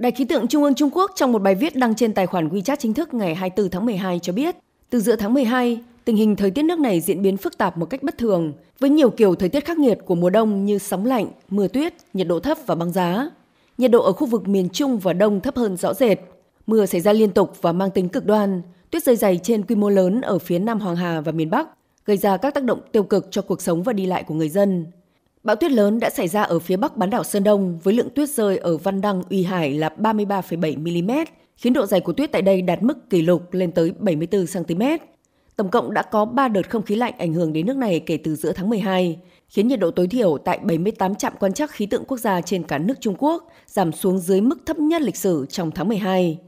Đài khí tượng Trung ương Trung Quốc trong một bài viết đăng trên tài khoản WeChat chính thức ngày 24 tháng 12 cho biết, từ giữa tháng 12, tình hình thời tiết nước này diễn biến phức tạp một cách bất thường, với nhiều kiểu thời tiết khắc nghiệt của mùa đông như sóng lạnh, mưa tuyết, nhiệt độ thấp và băng giá. Nhiệt độ ở khu vực miền Trung và Đông thấp hơn rõ rệt. Mưa xảy ra liên tục và mang tính cực đoan, tuyết rơi dày trên quy mô lớn ở phía Nam Hoàng Hà và miền Bắc, gây ra các tác động tiêu cực cho cuộc sống và đi lại của người dân. Bão tuyết lớn đã xảy ra ở phía bắc bán đảo Sơn Đông với lượng tuyết rơi ở Văn Đăng, Uy Hải là 33,7 mm, khiến độ dày của tuyết tại đây đạt mức kỷ lục lên tới 74 cm. Tổng cộng đã có 3 đợt không khí lạnh ảnh hưởng đến nước này kể từ giữa tháng 12, khiến nhiệt độ tối thiểu tại 78 trạm quan trắc khí tượng quốc gia trên cả nước Trung Quốc giảm xuống dưới mức thấp nhất lịch sử trong tháng 12.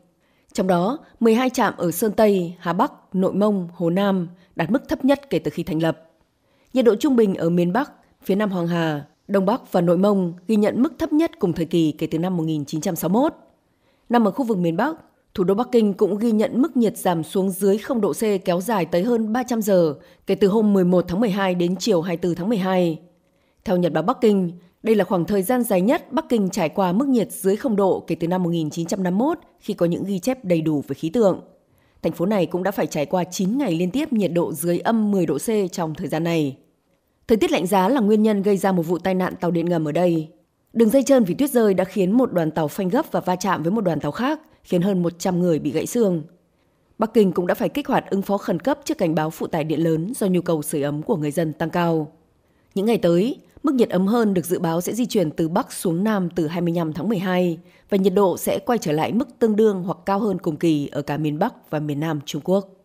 Trong đó, 12 trạm ở Sơn Tây, Hà Bắc, Nội Mông, Hồ Nam đạt mức thấp nhất kể từ khi thành lập. Nhiệt độ trung bình ở miền Bắc phía Nam Hoàng Hà, Đông Bắc và Nội Mông ghi nhận mức thấp nhất cùng thời kỳ kể từ năm 1961. Nằm ở khu vực miền Bắc, thủ đô Bắc Kinh cũng ghi nhận mức nhiệt giảm xuống dưới 0 độ C kéo dài tới hơn 300 giờ kể từ hôm 11 tháng 12 đến chiều 24 tháng 12. Theo Nhật báo Bắc Kinh, đây là khoảng thời gian dài nhất Bắc Kinh trải qua mức nhiệt dưới 0 độ kể từ năm 1951 khi có những ghi chép đầy đủ về khí tượng. Thành phố này cũng đã phải trải qua 9 ngày liên tiếp nhiệt độ dưới âm 10 độ C trong thời gian này. Thời tiết lạnh giá là nguyên nhân gây ra một vụ tai nạn tàu điện ngầm ở đây. Đường dây trơn vì tuyết rơi đã khiến một đoàn tàu phanh gấp và va chạm với một đoàn tàu khác, khiến hơn 100 người bị gãy xương. Bắc Kinh cũng đã phải kích hoạt ứng phó khẩn cấp trước cảnh báo phụ tải điện lớn do nhu cầu sưởi ấm của người dân tăng cao. Những ngày tới, mức nhiệt ấm hơn được dự báo sẽ di chuyển từ Bắc xuống Nam từ 25 tháng 12 và nhiệt độ sẽ quay trở lại mức tương đương hoặc cao hơn cùng kỳ ở cả miền Bắc và miền Nam Trung Quốc.